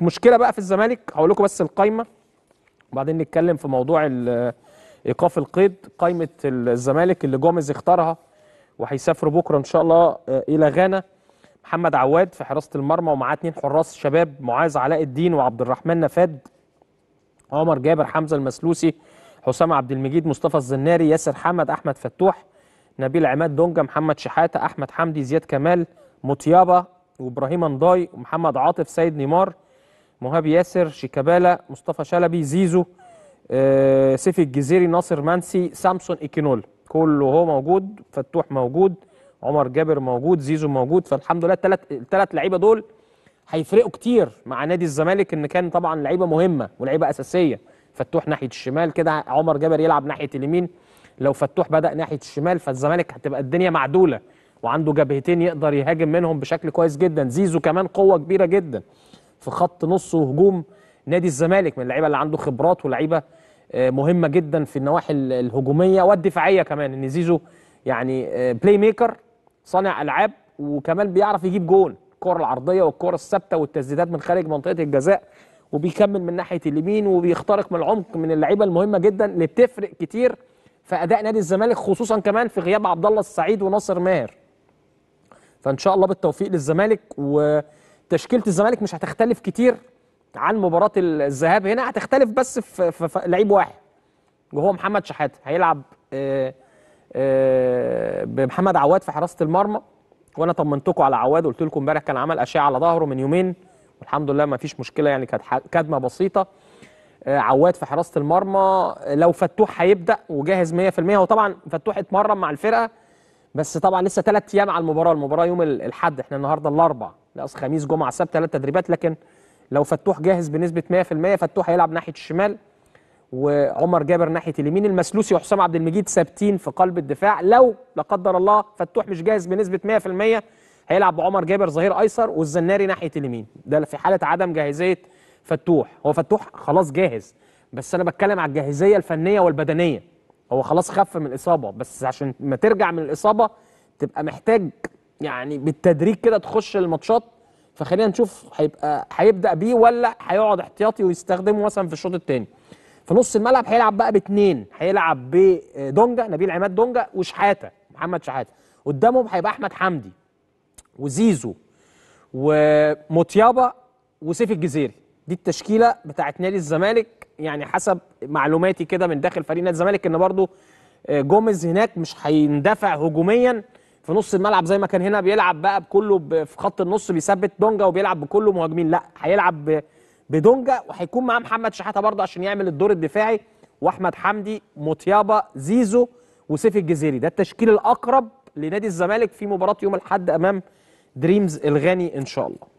مشكله بقى في الزمالك هقول لكم بس القايمه وبعدين نتكلم في موضوع ايقاف القيد قايمه الزمالك اللي جوميز اختارها وهيسافروا بكره ان شاء الله آه، الى غانا محمد عواد في حراسه المرمى ومعاه اثنين حراس شباب معاذ علاء الدين وعبد الرحمن نفاد عمر جابر حمزه المسلوسي حسام عبد المجيد مصطفى الزناري ياسر حمد احمد فتوح نبيل عماد دونجا محمد شحاته احمد حمدي زياد كمال مطيابه وابراهيم انضاي ومحمد عاطف سيد نيمار مهاب ياسر شيكابالا مصطفى شلبي زيزو آه، سيف الجزيري ناصر منسي سامسون ايكينول كله هو موجود فتوح موجود عمر جابر موجود زيزو موجود فالحمد لله التلات, التلات لعيبه دول هيفرقوا كتير مع نادي الزمالك ان كان طبعا لعيبه مهمه ولعيبه اساسيه فتوح ناحيه الشمال كده عمر جابر يلعب ناحيه اليمين لو فتوح بدا ناحيه الشمال فالزمالك هتبقى الدنيا معدوله وعنده جبهتين يقدر يهاجم منهم بشكل كويس جدا زيزو كمان قوه كبيره جدا في خط نص وهجوم نادي الزمالك من اللعيبه اللي عنده خبرات ولاعيبه آه، مهمه جدا في النواحي الهجوميه والدفاعيه كمان ان زيزو يعني بلاي آه، ميكر صانع العاب وكمان بيعرف يجيب جون الكره العرضيه والكره الثابته والتسديدات من خارج منطقه الجزاء وبيكمل من ناحيه اليمين وبيخترق من العمق من اللعيبه المهمه جدا اللي بتفرق كتير في اداء نادي الزمالك خصوصا كمان في غياب عبد الله السعيد وناصر ماهر فان شاء الله بالتوفيق للزمالك و تشكيله الزمالك مش هتختلف كتير عن مباراه الذهاب هنا هتختلف بس في, في لعيب واحد وهو محمد شحاته هيلعب آه، آه، بمحمد عواد في حراسه المرمى وانا طمنتكم على عواد قلت لكم امبارح كان عمل اشعه على ظهره من يومين والحمد لله ما فيش مشكله يعني كانت كدمه بسيطه آه، عواد في حراسه المرمى لو فتوح هيبدا وجاهز 100% وطبعا فتوح اتمرن مع الفرقه بس طبعا لسه ثلاث ايام على المباراه المباراه يوم الاحد احنا النهارده الاربعاء لا خميس جمعه سبت ثلاث تدريبات لكن لو فتوح جاهز بنسبه 100% فتوح هيلعب ناحيه الشمال وعمر جابر ناحيه اليمين المسلوسي وحسام عبد المجيد ثابتين في قلب الدفاع لو لا قدر الله فتوح مش جاهز بنسبه 100% هيلعب بعمر جابر ظهير ايسر والزناري ناحيه اليمين ده في حاله عدم جاهزيه فتوح هو فتوح خلاص جاهز بس انا بتكلم على الجاهزيه الفنيه والبدنيه هو خلاص خف من الاصابه بس عشان ما ترجع من الاصابه تبقى محتاج يعني بالتدريج كده تخش الماتشات فخلينا نشوف هيبقى هيبدا بيه ولا هيقعد احتياطي ويستخدمه مثلا في الشوط الثاني في نص الملعب هيلعب بقى باثنين هيلعب بدونجا نبيل عماد دونجا وشحاته محمد شحاته قدامهم هيبقى احمد حمدي وزيزو ومطيابه وسيف الجزيري دي التشكيله بتاعت نادي الزمالك يعني حسب معلوماتي كده من داخل فريق نادي الزمالك ان برضو آه، جوميز هناك مش هيندفع هجوميا في نص الملعب زي ما كان هنا بيلعب بقى بكله في خط النص بيثبت دونجا وبيلعب بكله مهاجمين لا هيلعب بدونجا وهيكون معاه محمد شحاته برضه عشان يعمل الدور الدفاعي واحمد حمدي مطيابه زيزو وسيف الجزيري ده التشكيل الاقرب لنادي الزمالك في مباراه يوم الاحد امام دريمز الغاني ان شاء الله